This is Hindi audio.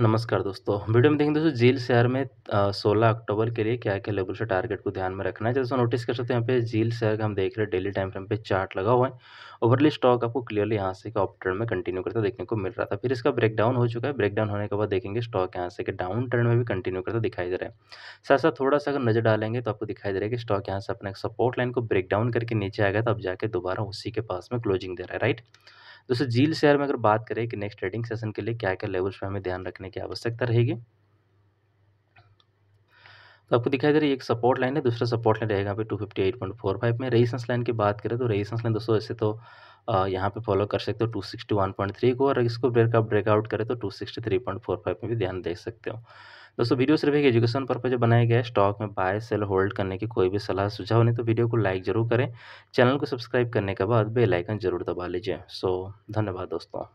नमस्कार दोस्तों वीडियो में देखेंगे दोस्तों झील शहर में सोलह अक्टूबर के लिए क्या क्या लेवल से टारगेट को ध्यान में रखना है जैसे नोटिस कर सकते हैं यहाँ पे झील शहर का हम देख रहे हैं डेली टाइम फ्रेम पे चार्ट लगा हुआ है ओवरली स्टॉक आपको क्लियरली यहाँ से अप ट्रेंड में कंटिन्यू करता देखने को मिल रहा था फिर इसका ब्रेकडाउन हो चुका है ब्रेकडाउन होने के बाद देखेंगे स्टॉक यहाँ से डाउन ट्रेंड में भी कंटिन्यू करता दिखाई दे रहा है साथ साथ थोड़ा सा अगर नजर डालेंगे तो आपको दिखाई दे रहा है कि स्टॉक यहाँ से अपने सपोर्ट लाइन को ब्रेकडाउन करके नीचे आएगा तो अब जाकर दोबारा उसी के पास में क्लोजिंग दे रहा है राइट दोस्तों जील शेयर में अगर बात करें कि नेक्स्ट ट्रेडिंग सेशन के लिए क्या क्या लेवल्स पर हमें ध्यान रखने की आवश्यकता रहेगी तो आपको दिखाई दे रही है एक सपोर्ट लाइन है दूसरा सपोर्ट लाइन रहेगा पे two fifty eight point four five में रेजिस्टेंस लाइन की बात करें तो रेजिस्टेंस लाइन दोस्तों ऐसे तो यहाँ पे फॉलो कर सकते हो two sixty one point three को और इसको ब्रेकआउट ब्रेकआउट करें तो two sixty three point four five में भी ध्यान दे सकते हो दोस्तों वीडियो सिर्फ एक एजुकेशन पर्पज बनाया गया है स्टॉक में बाय सेल होल्ड करने की कोई भी सलाह सुझाव नहीं तो वीडियो को लाइक जरूर करें चैनल को सब्सक्राइब करने के बाद बेलाइकन जरूर दबा लीजिए सो धन्यवाद दोस्तों